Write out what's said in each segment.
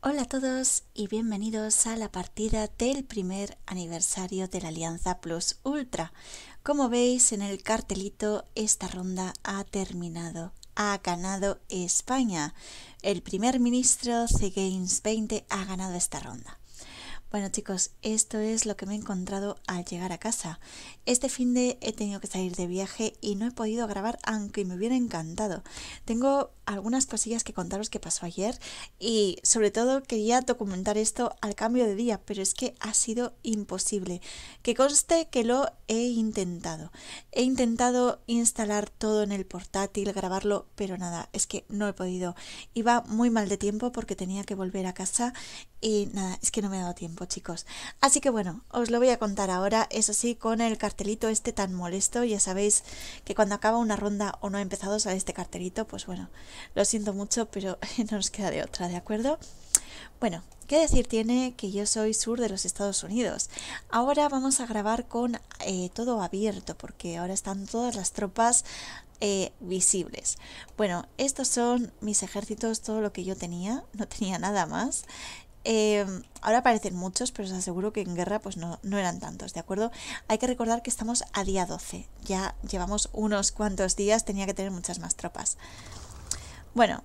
Hola a todos y bienvenidos a la partida del primer aniversario de la Alianza Plus Ultra. Como veis en el cartelito, esta ronda ha terminado. Ha ganado España. El primer ministro C Games 20 ha ganado esta ronda. Bueno chicos, esto es lo que me he encontrado al llegar a casa. Este fin de he tenido que salir de viaje y no he podido grabar aunque me hubiera encantado. Tengo algunas cosillas que contaros que pasó ayer y sobre todo quería documentar esto al cambio de día, pero es que ha sido imposible. Que conste que lo he intentado. He intentado instalar todo en el portátil, grabarlo, pero nada, es que no he podido. Iba muy mal de tiempo porque tenía que volver a casa y nada, es que no me ha dado tiempo chicos. Así que bueno, os lo voy a contar ahora, eso sí, con el cartelito este tan molesto. Ya sabéis que cuando acaba una ronda o no ha empezado sale este cartelito, pues bueno, lo siento mucho, pero no nos queda de otra, ¿de acuerdo? Bueno, qué decir tiene que yo soy sur de los Estados Unidos. Ahora vamos a grabar con eh, todo abierto, porque ahora están todas las tropas eh, visibles. Bueno, estos son mis ejércitos, todo lo que yo tenía, no tenía nada más. Eh, ahora parecen muchos, pero os aseguro que en guerra pues no, no, eran tantos, ¿de acuerdo? Hay que recordar que estamos a día 12, ya llevamos unos cuantos días, tenía que tener muchas más tropas. Bueno,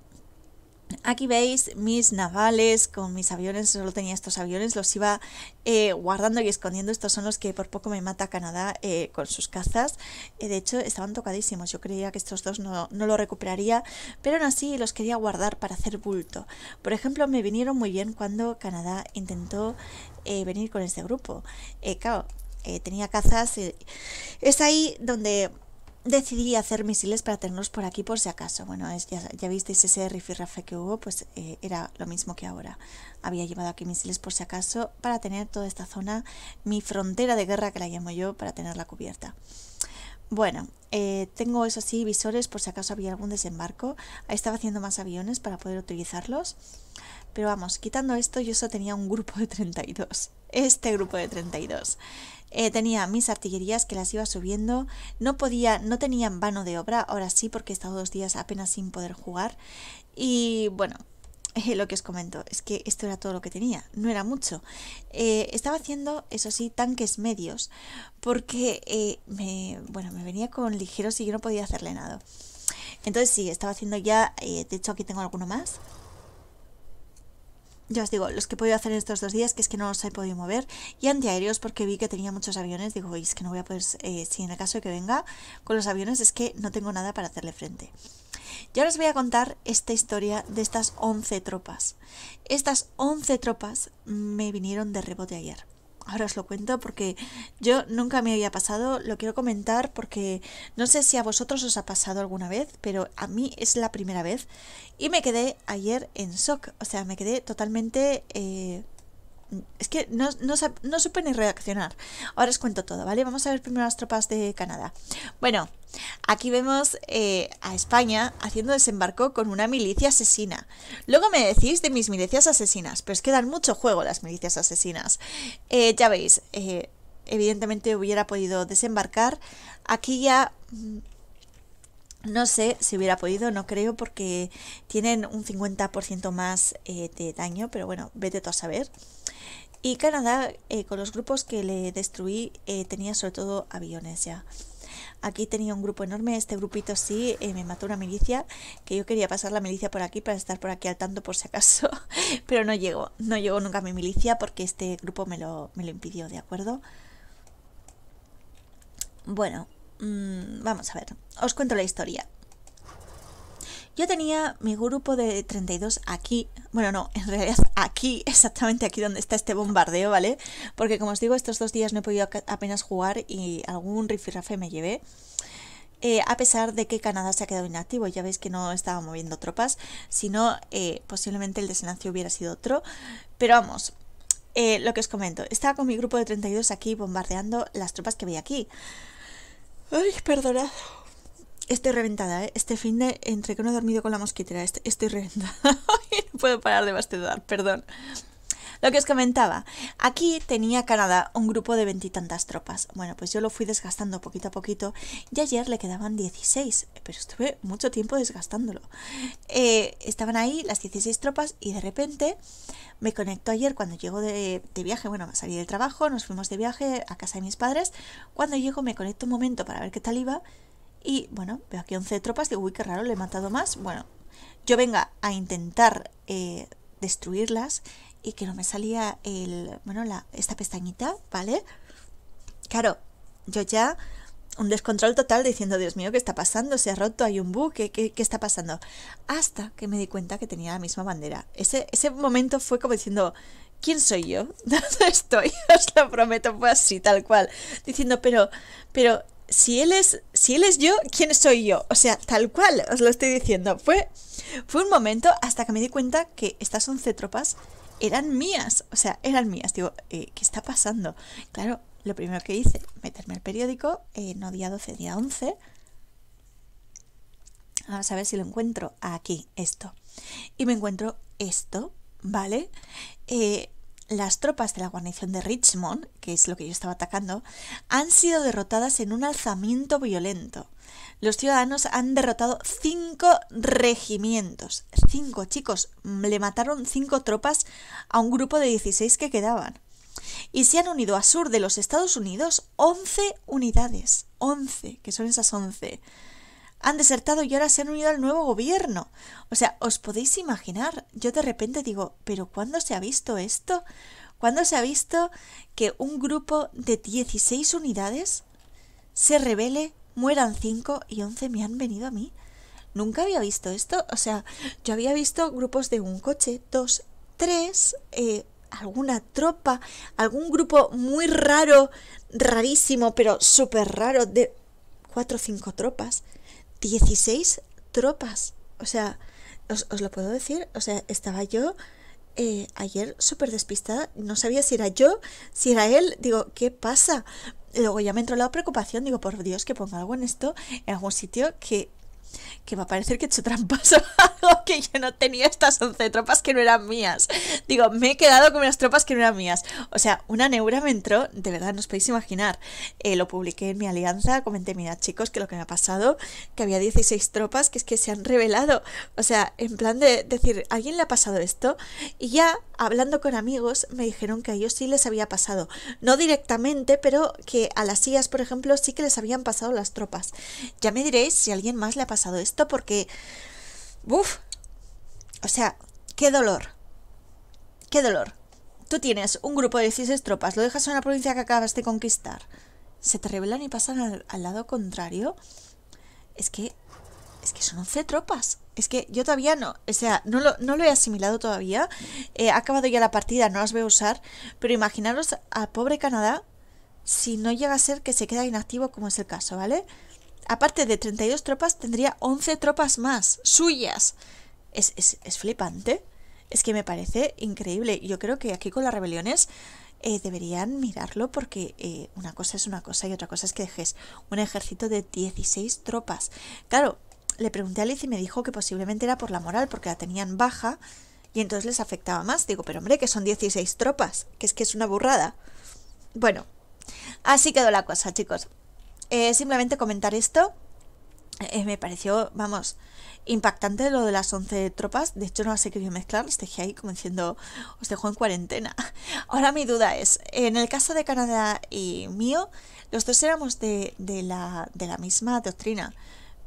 Aquí veis mis navales con mis aviones, solo tenía estos aviones, los iba eh, guardando y escondiendo. Estos son los que por poco me mata Canadá eh, con sus cazas. Eh, de hecho, estaban tocadísimos, yo creía que estos dos no, no lo recuperaría, pero aún así los quería guardar para hacer bulto. Por ejemplo, me vinieron muy bien cuando Canadá intentó venir con este grupo. claro, tenía cazas. es ahí donde decidí hacer misiles para tenerlos por aquí por si acaso. Bueno, ya, visteis ese rifirrafe que hubo, pues eh, era lo mismo que ahora. Había llevado aquí misiles por si acaso para tener toda esta zona, mi frontera de guerra que la llamo yo, para tenerla cubierta. Bueno, eh, tengo eso sí, visores por si acaso había algún desembarco. estaba haciendo más aviones para poder utilizarlos. Pero vamos, quitando esto, yo solo tenía un grupo de 32. Este grupo de 32. Eh, tenía mis artillerías que las iba subiendo. No podía, no tenía vano de obra. Ahora sí, porque he estado dos días apenas sin poder jugar. Y bueno, lo que os comento es que esto era todo lo que tenía, no era mucho. Eh, estaba haciendo, eso sí, tanques medios, porque eh, me, bueno, me venía con ligeros y yo no podía hacerle nada. Entonces sí, estaba haciendo ya, de hecho aquí tengo alguno más ya os digo, los que he podido hacer estos dos días, que es que no los he podido mover, y antiaéreos porque vi que tenía muchos aviones, digo, es que no voy a poder, eh, si en el caso de que venga con los aviones, es que no tengo nada para hacerle frente. Y ahora os voy a contar esta historia de estas 11 tropas. Estas 11 tropas me vinieron de rebote ayer. Ahora os lo cuento porque yo nunca me había pasado, lo quiero comentar porque no sé si a vosotros os ha pasado alguna vez, pero a mí es la primera vez y me quedé ayer en shock, o sea, me quedé totalmente eh, es que no, supe ni reaccionar. Ahora os cuento todo, ¿vale? Vamos a ver primero las tropas de Canadá. Bueno, aquí vemos eh, a España haciendo desembarco con una milicia asesina. Luego me decís de mis milicias asesinas, pero es que dan mucho juego las milicias asesinas. Eh, ya veis, eh, evidentemente hubiera podido desembarcar. Aquí ya... Mm, no sé si hubiera podido, no creo, porque tienen un 50% más de daño, pero bueno, vete tú a saber. Y Canadá, eh, con los grupos que le destruí, eh, tenía sobre todo aviones ya. Aquí tenía un grupo enorme, este grupito sí, eh, me mató una milicia, que yo quería pasar la milicia por aquí para estar por aquí al tanto por si acaso, pero no llegó, no llegó nunca mi milicia porque este grupo me lo, me lo impidió, ¿de acuerdo? Bueno, mm, vamos a ver, os cuento la historia. Yo tenía mi grupo de 32 aquí, bueno, no, en realidad aquí, exactamente aquí donde está este bombardeo, ¿vale? Porque como os digo, estos dos días no he podido apenas jugar y algún rifirrafe me llevé. Eh, a pesar de que Canadá se ha quedado inactivo, ya veis que no estaba moviendo tropas, sino eh, posiblemente el desenlace hubiera sido otro. Pero vamos, eh, lo que os comento, estaba con mi grupo de 32 aquí bombardeando las tropas que veía aquí. Ay, perdonad estoy reventada, ¿eh? Este fin de, entre que no he dormido con la mosquitera, estoy reventada. no puedo parar de bastidar, perdón. Lo que os comentaba, aquí tenía Canadá un grupo de veintitantas tropas. Bueno, pues yo lo fui desgastando poquito a poquito y ayer le quedaban 16, pero estuve mucho tiempo desgastándolo. Eh, estaban ahí las 16 tropas y de repente me conectó ayer cuando llego de, viaje, bueno, salí del trabajo, nos fuimos de viaje a casa de mis padres. Cuando llego me conecto un momento para ver qué tal iba y bueno, veo aquí 11 tropas, digo, uy, qué raro, le he matado más. Bueno, yo venga a intentar eh, destruirlas y que no me salía el, bueno, la, esta pestañita, ¿vale? Claro, yo ya un descontrol total diciendo, Dios mío, ¿qué está pasando? Se ha roto, hay un buque ¿qué, está pasando? Hasta que me di cuenta que tenía la misma bandera. Ese, ese momento fue como diciendo, ¿quién soy yo? ¿Dónde estoy? Os lo prometo, fue así, tal cual. Diciendo, pero, pero, si él es, si él es yo, ¿quién soy yo? O sea, tal cual, os lo estoy diciendo. Fue, fue un momento hasta que me di cuenta que estas 11 tropas eran mías. O sea, eran mías. Digo, eh, ¿qué está pasando? Claro, lo primero que hice, meterme al periódico, eh, no día 12, día 11. Vamos a ver si lo encuentro. Aquí, esto. Y me encuentro esto, ¿vale? Eh, las tropas de la guarnición de Richmond, que es lo que yo estaba atacando, han sido derrotadas en un alzamiento violento. Los ciudadanos han derrotado cinco regimientos. Cinco chicos. Le mataron cinco tropas a un grupo de 16 que quedaban. Y se han unido a sur de los Estados Unidos 11 unidades. 11, que son esas 11 han desertado y ahora se han unido al nuevo gobierno. O sea, os podéis imaginar, yo de repente digo, pero ¿cuándo se ha visto esto? ¿Cuándo se ha visto que un grupo de 16 unidades se rebele, mueran 5 y 11 me han venido a mí? Nunca había visto esto. O sea, yo había visto grupos de un coche, dos, tres, eh, alguna tropa, algún grupo muy raro, rarísimo, pero súper raro, de cuatro o cinco tropas. 16 tropas. O sea, os, lo puedo decir. O sea, estaba yo eh, ayer súper despistada. No sabía si era yo, si era él. Digo, ¿qué pasa? Luego ya me entró la preocupación. Digo, por Dios, que ponga algo en esto, en algún sitio que que va a parecer que he hecho trampas o algo, que yo no tenía estas 11 tropas que no eran mías. Digo, me he quedado con unas tropas que no eran mías. O sea, una neura me entró, de verdad, no os podéis imaginar. Eh, lo publiqué en mi alianza, comenté, mira chicos, que lo que me ha pasado, que había 16 tropas, que es que se han revelado. O sea, en plan de decir, alguien le ha pasado esto? Y ya, hablando con amigos, me dijeron que a ellos sí les había pasado. No directamente, pero que a las IAS, por ejemplo, sí que les habían pasado las tropas. Ya me diréis si a alguien más le ha pasado esto porque... Uf. O sea, qué dolor. Qué dolor. Tú tienes un grupo de 16 tropas, lo dejas en una provincia que acabas de conquistar. Se te rebelan y pasan al, lado contrario. Es que... Es que son 11 tropas. Es que yo todavía no, o sea, no lo, no lo he asimilado todavía. Eh, ha acabado ya la partida, no las voy a usar. Pero imaginaros al pobre Canadá si no llega a ser que se queda inactivo como es el caso, ¿vale? aparte de 32 tropas, tendría 11 tropas más, suyas. Es, es, es flipante. Es que me parece increíble. Yo creo que aquí con las rebeliones eh, deberían mirarlo porque eh, una cosa es una cosa y otra cosa es que dejes un ejército de 16 tropas. Claro, le pregunté a Liz y me dijo que posiblemente era por la moral, porque la tenían baja y entonces les afectaba más. Digo, pero hombre, que son 16 tropas, que es que es una burrada. Bueno, así quedó la cosa, chicos. Eh, simplemente comentar esto. Eh, me pareció, vamos, impactante lo de las 11 tropas. De hecho, no las he querido mezclar, las dejé ahí como diciendo, os dejo en cuarentena. Ahora mi duda es, en el caso de Canadá y mío, los dos éramos de, de, la, de la misma doctrina.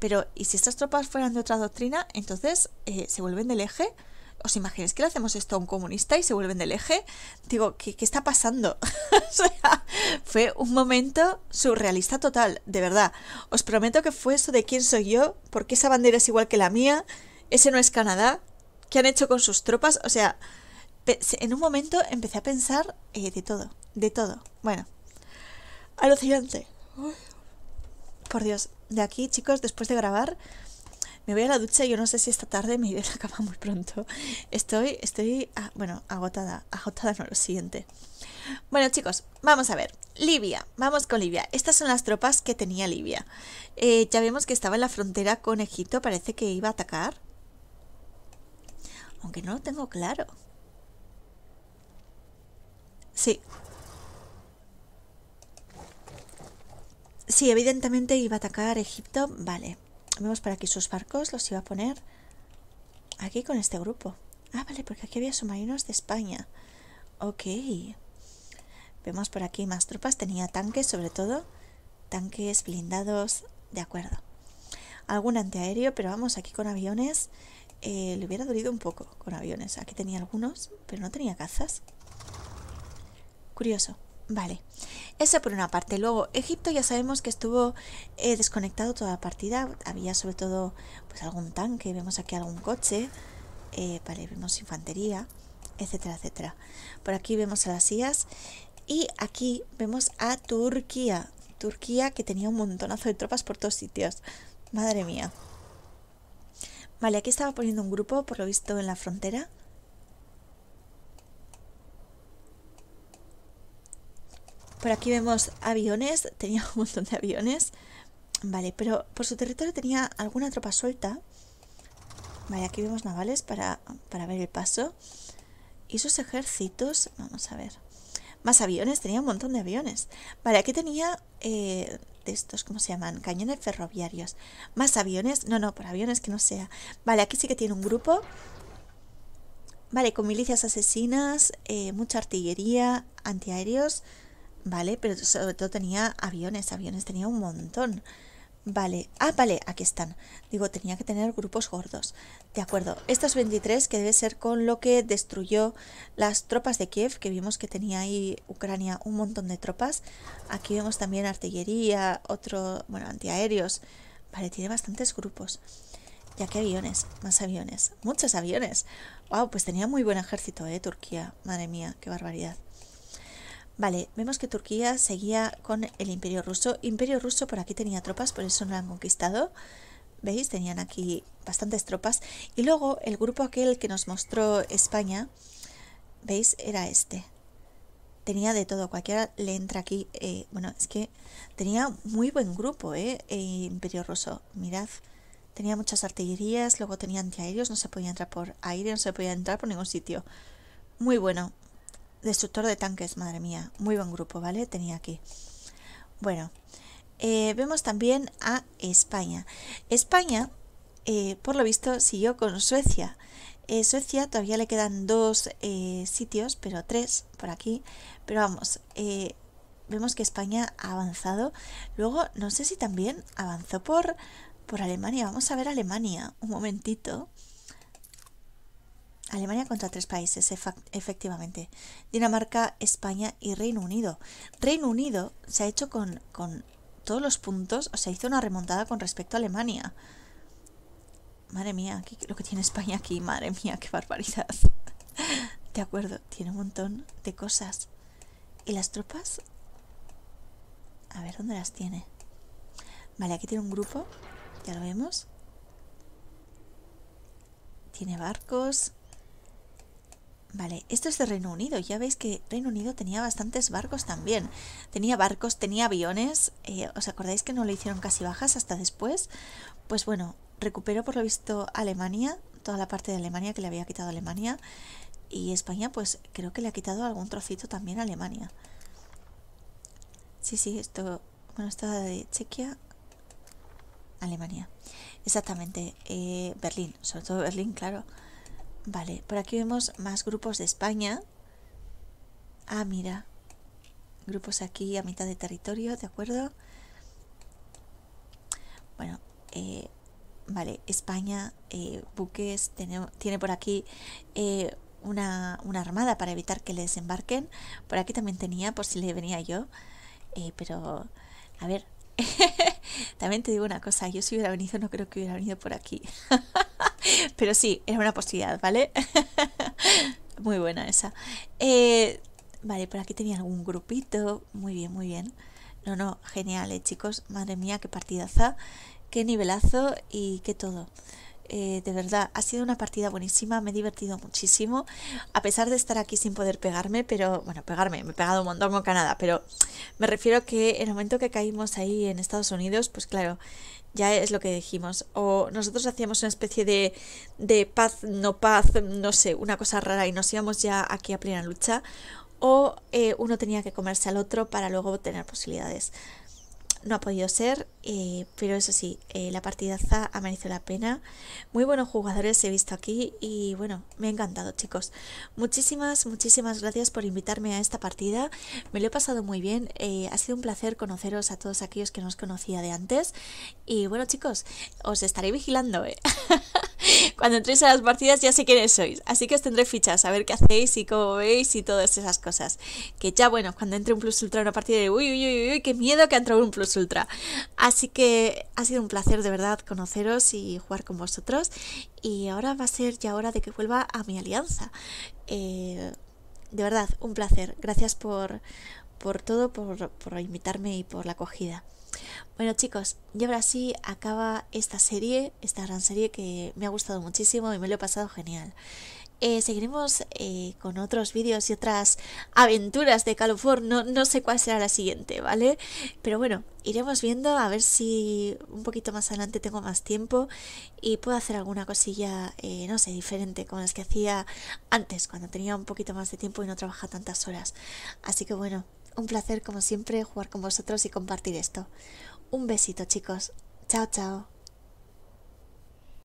Pero, ¿y si estas tropas fueran de otra doctrina? Entonces, eh, ¿se vuelven del eje? ¿os imagináis que le hacemos esto a un comunista y se vuelven del eje? Digo, ¿qué, está pasando? o sea, fue un momento surrealista total, de verdad. Os prometo que fue eso de quién soy yo, por qué esa bandera es igual que la mía, ese no es Canadá, qué han hecho con sus tropas, o sea, en un momento empecé a pensar eh, de todo, de todo. Bueno, alucinante. Por Dios, de aquí, chicos, después de grabar, me voy a la ducha, y yo no sé si esta tarde me iré a la cama muy pronto. Estoy, estoy, ah, bueno, agotada, agotada no, lo siguiente. Bueno chicos, vamos a ver. Libia, vamos con Libia. Estas son las tropas que tenía Libia. Eh, ya vemos que estaba en la frontera con Egipto, parece que iba a atacar. Aunque no lo tengo claro. Sí. Sí, evidentemente iba a atacar Egipto, vale vemos por aquí sus barcos, los iba a poner aquí con este grupo. Ah, vale, porque aquí había submarinos de España. Ok. Vemos por aquí más tropas. Tenía tanques, sobre todo. Tanques blindados. De acuerdo. Algún antiaéreo, pero vamos, aquí con aviones. Eh, le hubiera dolido un poco con aviones. Aquí tenía algunos, pero no tenía cazas. Curioso. Vale. Eso por una parte. Luego, Egipto ya sabemos que estuvo eh, desconectado toda la partida. Había sobre todo pues algún tanque, vemos aquí algún coche, eh, vale, vemos infantería, etcétera, etcétera. Por aquí vemos a las IAS y aquí vemos a Turquía. Turquía que tenía un montonazo de tropas por todos sitios. Madre mía. Vale, aquí estaba poniendo un grupo, por lo visto, en la frontera. Por aquí vemos aviones, tenía un montón de aviones. Vale, pero por su territorio tenía alguna tropa suelta. Vale, aquí vemos navales para, ver el paso. Y sus ejércitos, vamos a ver. Más aviones, tenía un montón de aviones. Vale, aquí tenía eh, de estos, ¿cómo se llaman? Cañones ferroviarios. Más aviones, no, no, por aviones que no sea. Vale, aquí sí que tiene un grupo. Vale, con milicias asesinas, eh, mucha artillería, antiaéreos. ¿vale? Pero sobre todo tenía aviones, aviones tenía un montón. Vale, ah, vale, aquí están. Digo, tenía que tener grupos gordos. De acuerdo, estos 23 que debe ser con lo que destruyó las tropas de Kiev, que vimos que tenía ahí Ucrania un montón de tropas. Aquí vemos también artillería, otro, bueno, antiaéreos. Vale, tiene bastantes grupos. Ya que aviones, más aviones, muchos aviones. Wow, pues tenía muy buen ejército, eh, Turquía. Madre mía, qué barbaridad. Vale, vemos que Turquía seguía con el Imperio Ruso. Imperio Ruso por aquí tenía tropas, por eso no la han conquistado. ¿Veis? Tenían aquí bastantes tropas. Y luego el grupo aquel que nos mostró España, ¿veis? Era este. Tenía de todo, cualquiera le entra aquí. Eh, bueno, es que tenía muy buen grupo, eh, ¿eh? Imperio Ruso, mirad. Tenía muchas artillerías, luego tenía antiaéreos, no se podía entrar por aire, no se podía entrar por ningún sitio. Muy bueno, Destructor de tanques, madre mía. Muy buen grupo, ¿vale? Tenía aquí. Bueno, eh, vemos también a España. España, eh, por lo visto, siguió con Suecia. Eh, Suecia todavía le quedan dos sitios, pero tres por aquí. Pero vamos, vemos que España ha avanzado. Luego, no sé si también avanzó por, por Alemania. Vamos a ver Alemania, un momentito. Alemania contra tres países, efectivamente. Dinamarca, España y Reino Unido. Reino Unido se ha hecho con, todos los puntos, o sea, hizo una remontada con respecto a Alemania. Madre mía, lo que tiene España aquí, madre mía, qué barbaridad. De acuerdo, tiene un montón de cosas. ¿Y las tropas? A ver, ¿dónde las tiene? Vale, aquí tiene un grupo, ya lo vemos. Tiene barcos. Vale, esto es de Reino Unido. Ya veis que Reino Unido tenía bastantes barcos también. Tenía barcos, tenía aviones. Eh, ¿Os acordáis que no le hicieron casi bajas hasta después? Pues bueno, recuperó por lo visto Alemania, toda la parte de Alemania que le había quitado Alemania. Y España, pues creo que le ha quitado algún trocito también a Alemania. Sí, sí, esto. Bueno, esto de Chequia. Alemania. Exactamente. Eh, Berlín, sobre todo Berlín, claro. Vale, por aquí vemos más grupos de España. Ah, mira. Grupos aquí a mitad de territorio, ¿de acuerdo? Bueno, eh, vale, España, eh, buques, tiene, por aquí eh, una, una, armada para evitar que le desembarquen. Por aquí también tenía, por si le venía yo. pero, a ver, también te digo una cosa, yo si hubiera venido no creo que hubiera venido por aquí. Pero sí, era una posibilidad, ¿vale? muy buena esa. Eh, vale, por aquí tenía algún grupito. Muy bien, muy bien. No, no, genial, eh, chicos. Madre mía, qué partidaza, qué nivelazo y qué todo. Eh, de verdad, ha sido una partida buenísima, me he divertido muchísimo, a pesar de estar aquí sin poder pegarme, pero bueno, pegarme, me he pegado un montón con Canadá, pero me refiero que en el momento que caímos ahí en Estados Unidos, pues claro, ya es lo que dijimos. O nosotros hacíamos una especie de, de paz, no paz, no sé, una cosa rara y nos íbamos ya aquí a plena lucha. O eh, uno tenía que comerse al otro para luego tener posibilidades no ha podido ser, eh, pero eso sí, eh, la partida ha merecido la pena. Muy buenos jugadores he visto aquí y bueno, me ha encantado chicos. Muchísimas, muchísimas gracias por invitarme a esta partida. Me lo he pasado muy bien, eh, ha sido un placer conoceros a todos aquellos que no os conocía de antes. Y bueno chicos, os estaré vigilando. Cuando entréis a las partidas ya sé quiénes sois, así que os tendré fichas a ver qué hacéis y cómo veis y todas esas cosas. Que ya bueno, cuando entre un Plus Ultra a una partida, de uy, uy, uy, uy, qué miedo que ha entrado un Plus Ultra. Así que ha sido un placer de verdad conoceros y jugar con vosotros. Y ahora va a ser ya hora de que vuelva a mi alianza. Eh, de verdad, un placer. Gracias por, por todo, por, por invitarme y por la acogida. Bueno chicos, y ahora sí acaba esta serie, esta gran serie que me ha gustado muchísimo y me lo he pasado genial. Eh, seguiremos eh, con otros vídeos y otras aventuras de Calofor. No, no sé cuál será la siguiente, ¿vale? Pero bueno, iremos viendo a ver si un poquito más adelante tengo más tiempo y puedo hacer alguna cosilla, eh, no sé, diferente con las que hacía antes, cuando tenía un poquito más de tiempo y no trabajaba tantas horas. Así que bueno, un placer como siempre jugar con vosotros y compartir esto. Un besito chicos. Chao, chao.